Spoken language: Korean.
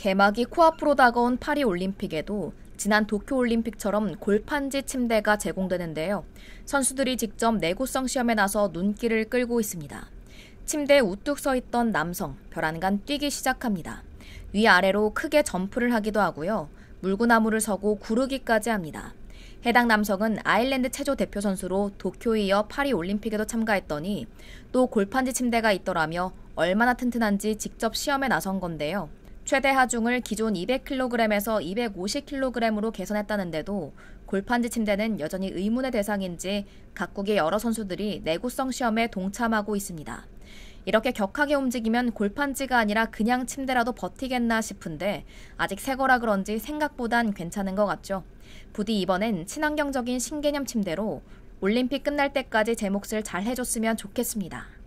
개막이 코앞으로 다가온 파리 올림픽에도 지난 도쿄 올림픽처럼 골판지 침대가 제공되는데요. 선수들이 직접 내구성 시험에 나서 눈길을 끌고 있습니다. 침대에 우뚝 서 있던 남성 벼란간 뛰기 시작합니다. 위아래로 크게 점프를 하기도 하고요. 물구나무를 서고 구르기까지 합니다. 해당 남성은 아일랜드 체조 대표 선수로 도쿄 이어 파리 올림픽에도 참가했더니 또 골판지 침대가 있더라며 얼마나 튼튼한지 직접 시험에 나선 건데요. 최대 하중을 기존 200kg에서 250kg으로 개선했다는데도 골판지 침대는 여전히 의문의 대상인지 각국의 여러 선수들이 내구성 시험에 동참하고 있습니다. 이렇게 격하게 움직이면 골판지가 아니라 그냥 침대라도 버티겠나 싶은데 아직 새 거라 그런지 생각보단 괜찮은 것 같죠. 부디 이번엔 친환경적인 신개념 침대로 올림픽 끝날 때까지 제 몫을 잘 해줬으면 좋겠습니다.